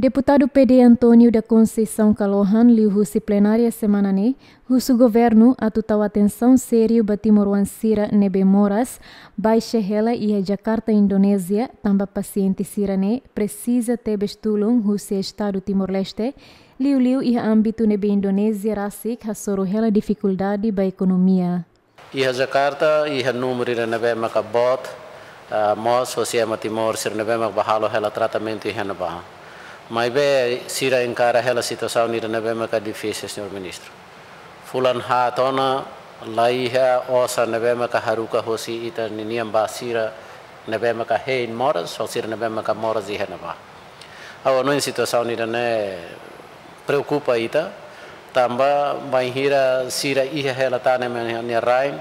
Deputado PD Antônio da Conceição Calohan liu-se plenária semana ne, o governo total atenção sério timor sira nebe moras, baixa hela e a Jakarta, Indonésia, tamba paciente ne precisa ter bestulum o estado Timor-Leste, liu-liu e âmbito nebe Indonésia rasik hasoro hela dificuldade ba economia. E a Jakarta e a número nebe macabot, ah, mos, o se Timor, sir nebe mac bahalo hela tratamento e renabarra. Mai be sira encara hela situação nira nebe maka difícil, senhor ministro. Fulan hatona laiha osa nebe maka haruka hosi ita niniam basira nebe maka hein moras, só sira nebe maka moras iha neba. Awa no situação nira ne preocupa ita, tamba banhira sira iha hela tane menia rain,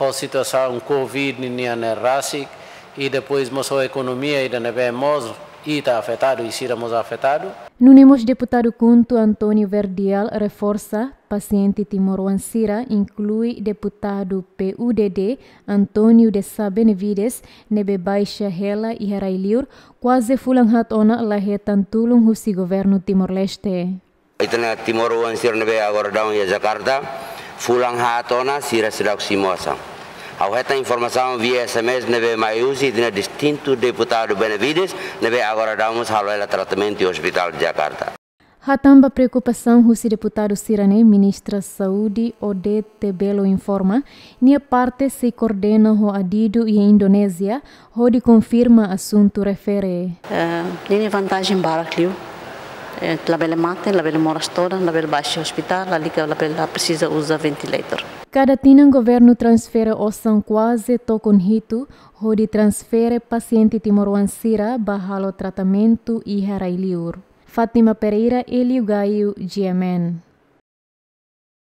ho situação covid niniam ne rasic, e depois moçou economia ida nebe mosro, e está afetado e seremos afetados. Nunimos deputado Cunto Antônio Verdial reforça paciente timoruansira inclui deputado PUDD Antônio de Sá Benevides nebe baixa hela e harailiur quase fulang hatona lahetan tulung husi governo Timor-Leste. Timor timoruansira nebe agora down Jakarta fulang hatona sira sedak simosa. Ao reta informação via SMS neve Maiusi de distinto deputado Benavides neve agora damos haloela tratamento no Hospital de Jakarta. Ratamba preocupação o deputado Sirane, ministra Saúde Odete Belo informa, nia parte se coordena o adido e Indonésia, onde confirma assunto refere. Uh, eh, ini vantagem barakliu, eh, labele mate, labele morastoran, labele baixa hospital, ali que labele precisa usar ventilator. Cada tinang governo transfere são quase tokon hitu, hodi transfere paciente timoruan sira bahalo tratamento e harailiur. Fátima Pereira Elio Gaio, GMN.